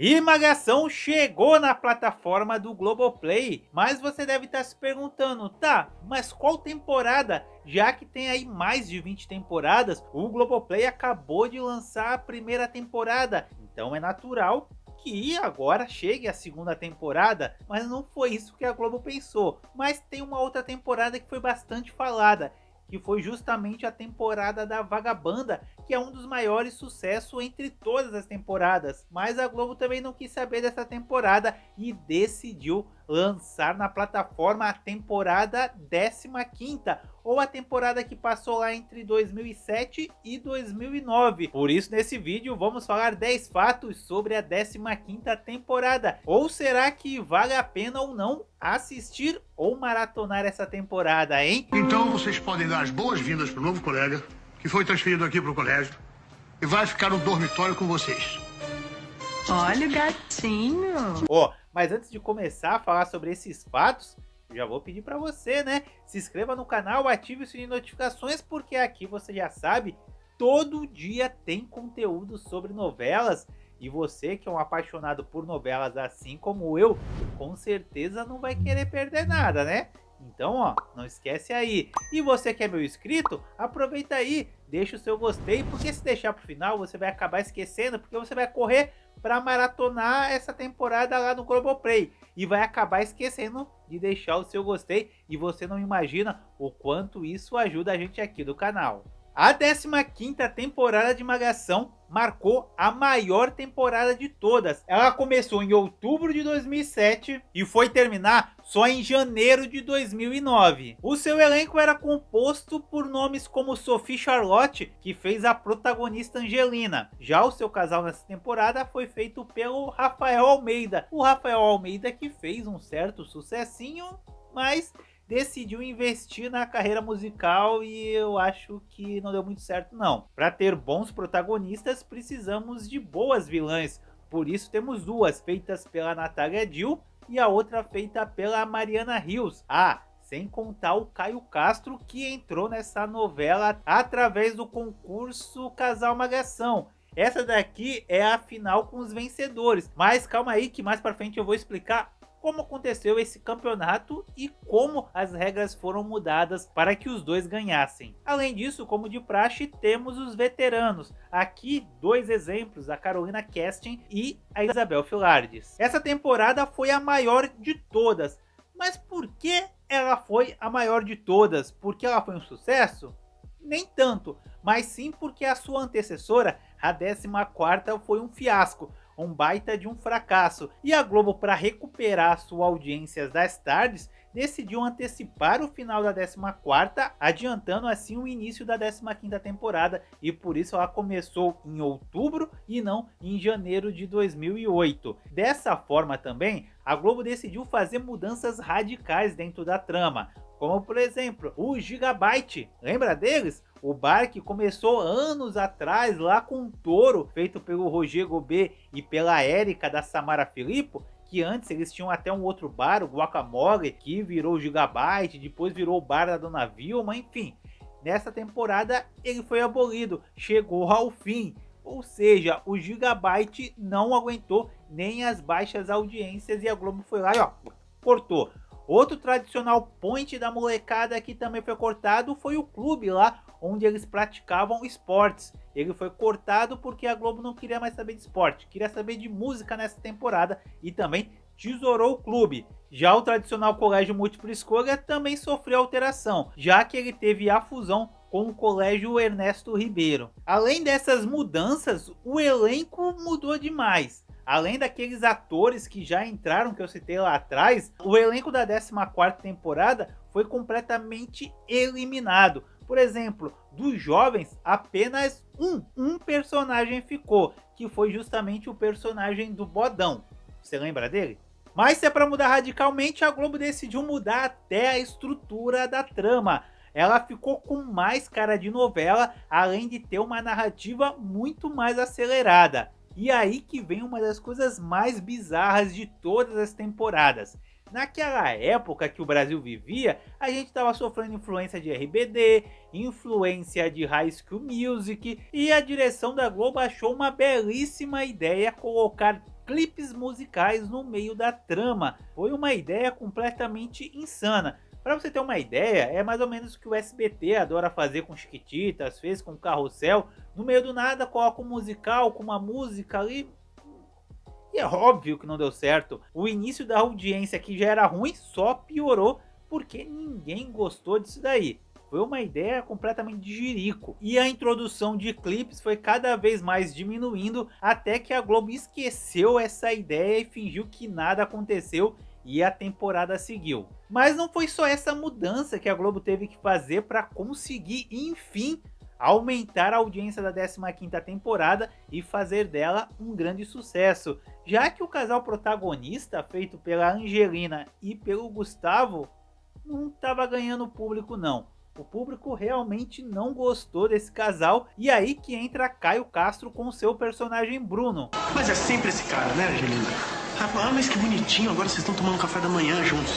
E chegou na plataforma do Globoplay, mas você deve estar tá se perguntando, tá, mas qual temporada? Já que tem aí mais de 20 temporadas, o Globoplay acabou de lançar a primeira temporada, então é natural que agora chegue a segunda temporada, mas não foi isso que a Globo pensou. Mas tem uma outra temporada que foi bastante falada, que foi justamente a temporada da Vagabanda, que é um dos maiores sucessos entre todas as temporadas. Mas a Globo também não quis saber dessa temporada e decidiu lançar na plataforma a temporada 15ª, ou a temporada que passou lá entre 2007 e 2009. Por isso, nesse vídeo, vamos falar 10 fatos sobre a 15ª temporada. Ou será que vale a pena ou não assistir ou maratonar essa temporada, hein? Então, vocês podem dar as boas-vindas para o novo colega, que foi transferido aqui para o colégio e vai ficar no dormitório com vocês. Olha o gatinho. Ó, oh, mas antes de começar a falar sobre esses fatos, já vou pedir para você, né? Se inscreva no canal, ative o sininho de notificações, porque aqui você já sabe, todo dia tem conteúdo sobre novelas. E você que é um apaixonado por novelas assim como eu, com certeza não vai querer perder nada, né? Então, ó, não esquece aí. E você que é meu inscrito, aproveita aí, deixa o seu gostei, porque se deixar pro final, você vai acabar esquecendo, porque você vai correr para maratonar essa temporada lá no Globoplay e vai acabar esquecendo de deixar o seu gostei e você não imagina o quanto isso ajuda a gente aqui do canal. A 15ª temporada de Magação marcou a maior temporada de todas. Ela começou em outubro de 2007 e foi terminar só em janeiro de 2009. O seu elenco era composto por nomes como Sophie Charlotte, que fez a protagonista Angelina. Já o seu casal nessa temporada foi feito pelo Rafael Almeida. O Rafael Almeida que fez um certo sucessinho, mas decidiu investir na carreira musical e eu acho que não deu muito certo não. Para ter bons protagonistas precisamos de boas vilãs, por isso temos duas feitas pela Natália Dill e a outra feita pela Mariana Rios. Ah, sem contar o Caio Castro que entrou nessa novela através do concurso Casal Magação. Essa daqui é a final com os vencedores. Mas calma aí que mais para frente eu vou explicar como aconteceu esse campeonato e como as regras foram mudadas para que os dois ganhassem. Além disso, como de praxe, temos os veteranos. Aqui, dois exemplos, a Carolina Kesten e a Isabel Filardes. Essa temporada foi a maior de todas, mas por que ela foi a maior de todas? Porque ela foi um sucesso? Nem tanto, mas sim porque a sua antecessora, a 14ª, foi um fiasco, um baita de um fracasso, e a Globo, para recuperar sua audiência das tardes, decidiu antecipar o final da 14ª, adiantando assim o início da 15ª temporada, e por isso ela começou em outubro e não em janeiro de 2008. Dessa forma também, a Globo decidiu fazer mudanças radicais dentro da trama, como por exemplo, o Gigabyte. Lembra deles? O bar que começou anos atrás lá com um touro feito pelo Roger Gobet e pela Érica da Samara Filippo, que antes eles tinham até um outro bar, o Guacamole, que virou o Gigabyte, depois virou o bar da Dona Vilma, enfim. Nessa temporada ele foi abolido, chegou ao fim. Ou seja, o Gigabyte não aguentou nem as baixas audiências e a Globo foi lá e ó, cortou. Outro tradicional point da molecada que também foi cortado foi o clube lá onde eles praticavam esportes. Ele foi cortado porque a Globo não queria mais saber de esporte, queria saber de música nessa temporada e também tesourou o clube. Já o tradicional colégio múltipla escolha também sofreu alteração, já que ele teve a fusão com o colégio Ernesto Ribeiro. Além dessas mudanças, o elenco mudou demais. Além daqueles atores que já entraram, que eu citei lá atrás, o elenco da 14 temporada foi completamente eliminado. Por exemplo, dos jovens, apenas um, um personagem ficou, que foi justamente o personagem do Bodão. Você lembra dele? Mas se é para mudar radicalmente, a Globo decidiu mudar até a estrutura da trama ela ficou com mais cara de novela, além de ter uma narrativa muito mais acelerada. E aí que vem uma das coisas mais bizarras de todas as temporadas. Naquela época que o Brasil vivia, a gente estava sofrendo influência de RBD, influência de High School Music, e a direção da Globo achou uma belíssima ideia colocar clipes musicais no meio da trama. Foi uma ideia completamente insana. Para você ter uma ideia, é mais ou menos o que o SBT adora fazer com Chiquititas, fez com Carrossel. No meio do nada, coloca um musical com uma música ali. E é óbvio que não deu certo. O início da audiência que já era ruim só piorou porque ninguém gostou disso daí. Foi uma ideia completamente de jirico. E a introdução de clipes foi cada vez mais diminuindo até que a Globo esqueceu essa ideia e fingiu que nada aconteceu e a temporada seguiu. Mas não foi só essa mudança que a Globo teve que fazer para conseguir, enfim, aumentar a audiência da 15ª temporada e fazer dela um grande sucesso, já que o casal protagonista, feito pela Angelina e pelo Gustavo, não estava ganhando público não. O público realmente não gostou desse casal e aí que entra Caio Castro com seu personagem Bruno. Mas é sempre esse cara, né, Angelina? Ela ah, mas que bonitinho, agora vocês estão tomando café da manhã juntos.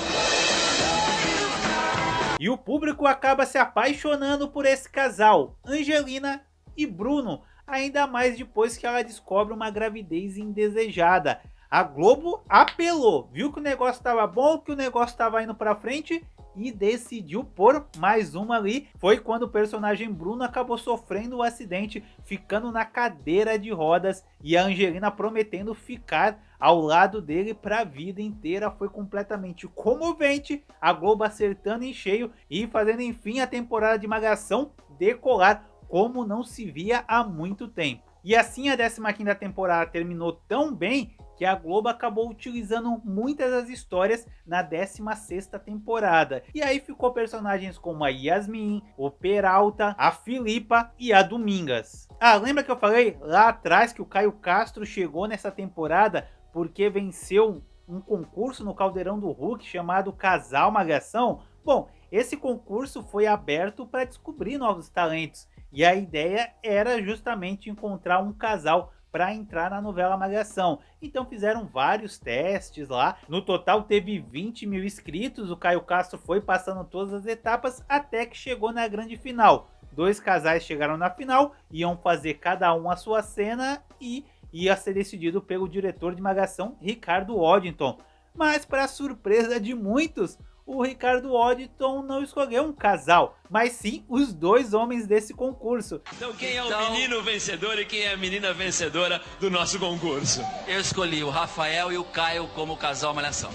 E o público acaba se apaixonando por esse casal, Angelina e Bruno, ainda mais depois que ela descobre uma gravidez indesejada. A Globo apelou, viu que o negócio estava bom, que o negócio estava indo para frente e decidiu por mais uma ali. Foi quando o personagem Bruno acabou sofrendo o um acidente, ficando na cadeira de rodas e a Angelina prometendo ficar ao lado dele para a vida inteira. Foi completamente comovente, a Globo acertando em cheio e fazendo enfim a temporada de magação decolar como não se via há muito tempo. E assim a 15ª temporada terminou tão bem que a Globo acabou utilizando muitas das histórias na 16ª temporada. E aí ficou personagens como a Yasmin, o Peralta, a Filipa e a Domingas. Ah, lembra que eu falei lá atrás que o Caio Castro chegou nessa temporada porque venceu um concurso no Caldeirão do Hulk chamado Casal Magação? Bom, esse concurso foi aberto para descobrir novos talentos e a ideia era justamente encontrar um casal para entrar na novela Malhação. Então fizeram vários testes lá. No total teve 20 mil inscritos. O Caio Castro foi passando todas as etapas até que chegou na grande final. Dois casais chegaram na final, iam fazer cada um a sua cena e ia ser decidido pelo diretor de Malhação, Ricardo Oddington. Mas, para surpresa de muitos, o Ricardo Odditon não escolheu um casal, mas sim os dois homens desse concurso. Então quem é o então- menino vencedor e quem é a menina vencedora do nosso concurso? Eu escolhi o Rafael e o Caio como casal malhação.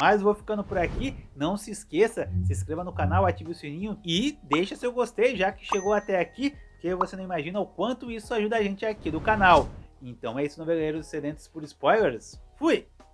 Mas vou ficando por aqui. Não se esqueça, se inscreva no canal, ative o sininho e deixa seu gostei, já que chegou até aqui, porque você não imagina o quanto isso ajuda a gente aqui do canal. Então é isso, noveleiros sedentes por spoilers. Fui!